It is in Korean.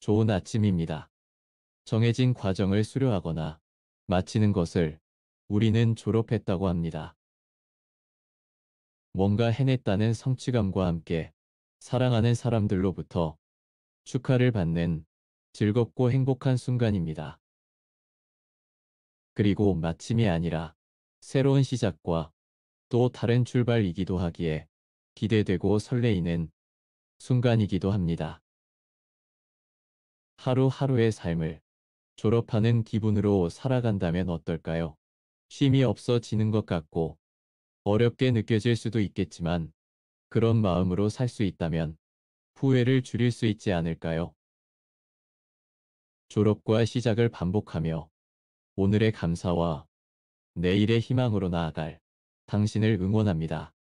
좋은 아침입니다. 정해진 과정을 수료하거나 마치는 것을 우리는 졸업했다고 합니다. 뭔가 해냈다는 성취감과 함께 사랑하는 사람들로부터 축하를 받는 즐겁고 행복한 순간입니다. 그리고 마침이 아니라 새로운 시작과 또 다른 출발이기도 하기에 기대되고 설레이는 순간이기도 합니다. 하루하루의 삶을 졸업하는 기분으로 살아간다면 어떨까요? 힘이 없어지는 것 같고 어렵게 느껴질 수도 있겠지만 그런 마음으로 살 수 있다면 후회를 줄일 수 있지 않을까요? 졸업과 시작을 반복하며 오늘의 감사와 내일의 희망으로 나아갈 당신을 응원합니다.